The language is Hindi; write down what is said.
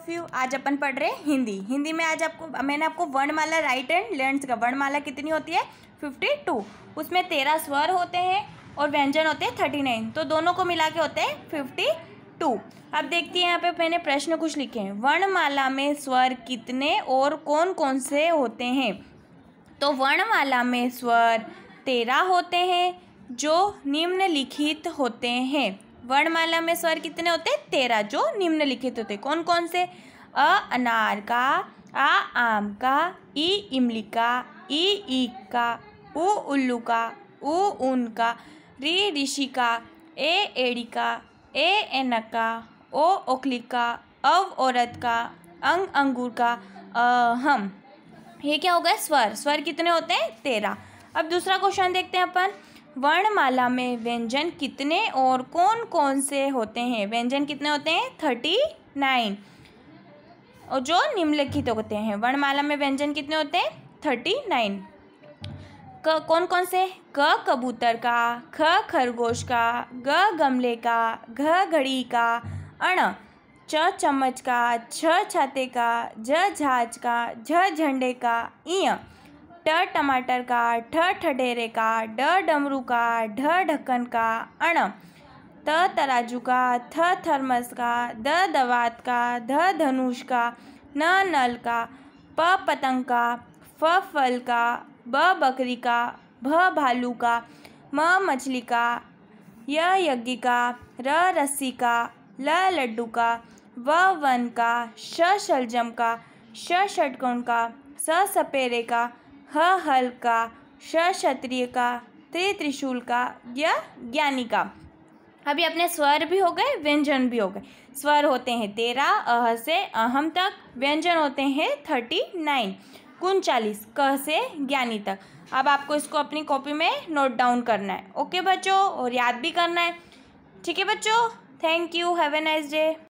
ऑफ यू आज अपन पढ़ रहे हैं हिंदी हिंदी में आज आपको मैंने आपको वर्णमाला राइट एंड लेंट्स का वर्णमाला कितनी होती है फिफ्टी टू उसमें तेरह स्वर होते हैं और व्यंजन होते हैं थर्टी नाइन तो दोनों को मिला के होते हैं फिफ्टी टू अब देखती हैं यहाँ पे मैंने प्रश्न कुछ लिखे हैं वर्णमाला में स्वर कितने और कौन कौन से होते हैं तो वर्णमाला में स्वर तेरह होते हैं जो निम्नलिखित होते हैं वर्णमाला में स्वर कितने होते हैं तेरह जो निम्नलिखित होते कौन कौन से अ अनार का आ आम का ई इमली का ई ईक का उ उल्लू का ऊ ऊन का री ऋषि का ए एड़ी का ए एनक का ओ ओखली का अव औरत का अंग अंगूर का अहम ये क्या हो गया स्वर स्वर कितने होते हैं तेरह अब दूसरा क्वेश्चन देखते हैं अपन वर्णमाला में व्यंजन कितने और कौन कौन से होते हैं व्यंजन कितने होते हैं थर्टी नाइन और जो निम्नलिखित होते हैं वर्णमाला में व्यंजन कितने होते हैं थर्टी नाइन क कौन कौन से क कबूतर का ख खरगोश का ग गमले का घ घड़ी का अण च चम्मच का छ छाते का झ झाज का झ झंडे का इ ट टमाटर का ठ ठेरे का ड डमरू का ढ ढक्कन का अण त तराजू का थ थर्मस का द दवात का ध धनुष का न नल का प पतंग का फ फल का ब बकरी का भ भालू का म मछली का य यज्ञ का र रस्सी का ल लड्डू का व वन का श शलजम का श षटकोण का स सपेरे का ह हल का श क्षत्रिय का त्रि त्रिशूल का य ज्ञानी का अभी अपने स्वर भी हो गए व्यंजन भी हो गए स्वर होते हैं तेरह अह से अहम तक व्यंजन होते हैं थर्टी नाइन उनचालीस क से ज्ञानी तक अब आपको इसको अपनी कॉपी में नोट डाउन करना है ओके बच्चों और याद भी करना है ठीक है बच्चों thank you have a nice day